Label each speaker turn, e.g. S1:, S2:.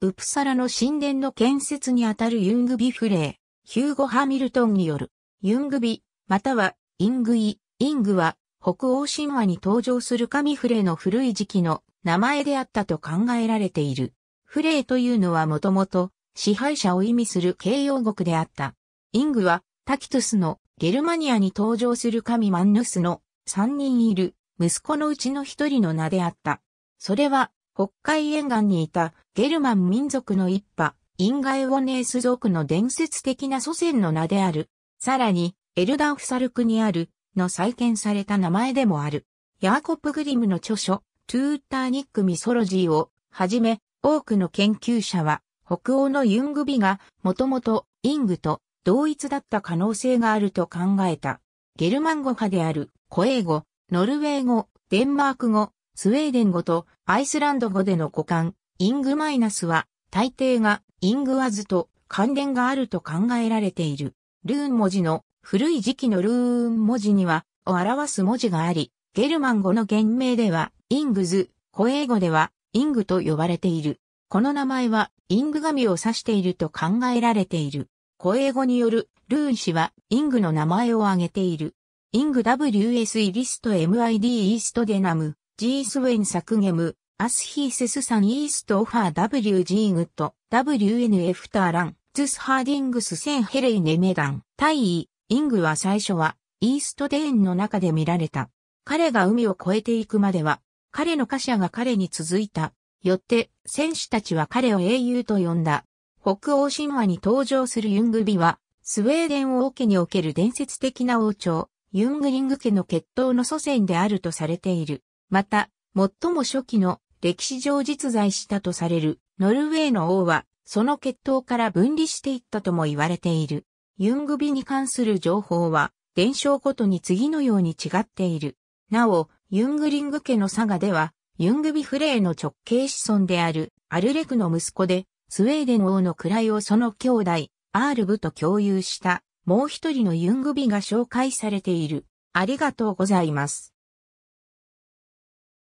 S1: ウプサラの神殿の建設にあたるユングビフレー、ヒューゴ・ハミルトンによる、ユングビ、または、イングイ、イングは、北欧神話に登場する神フレーの古い時期の名前であったと考えられている。フレーというのはもともと支配者を意味する形容語であった。イングはタキトゥスのゲルマニアに登場する神マンヌスの三人いる息子のうちの一人の名であった。それは北海沿岸にいたゲルマン民族の一派、インガエオネース族の伝説的な祖先の名である。さらに、エルダンフサルクにある、の再建された名前でもある。ヤーコップグリムの著書、トゥーターニックミソロジーをはじめ、多くの研究者は、北欧のユングビが、もともと、イングと同一だった可能性があると考えた。ゲルマン語派である、コエー語、ノルウェー語、デンマーク語、スウェーデン語とアイスランド語での語感、イングマイナスは、大抵がイングワズと関連があると考えられている。ルーン文字の古い時期のルーン文字には、を表す文字があり、ゲルマン語の原名では、イングズ、古英語では、イングと呼ばれている。この名前は、イング神を指していると考えられている。古英語による、ルーン氏は、イングの名前を挙げている。イング WS e リスト MID イーストデナム、ジースウェン作ゲム、アスヒーセスサンイーストオファー WG グッド、WNF ターラン、ズスハーディングスセンヘレイネメダン、タイイイングは最初は、イーストデーンの中で見られた。彼が海を越えていくまでは、彼の貨車が彼に続いた。よって、選手たちは彼を英雄と呼んだ。北欧神話に登場するユングビは、スウェーデン王家における伝説的な王朝、ユングリング家の血統の祖先であるとされている。また、最も初期の歴史上実在したとされるノルウェーの王は、その血統から分離していったとも言われている。ユングビに関する情報は、伝承ごとに次のように違っている。なお、ユングリング家の佐賀では、ユングビフレーの直系子孫であるアルレクの息子で、スウェーデン王の位をその兄弟、アールブと共有した、もう一人のユングビが紹介されている。ありがとうございます。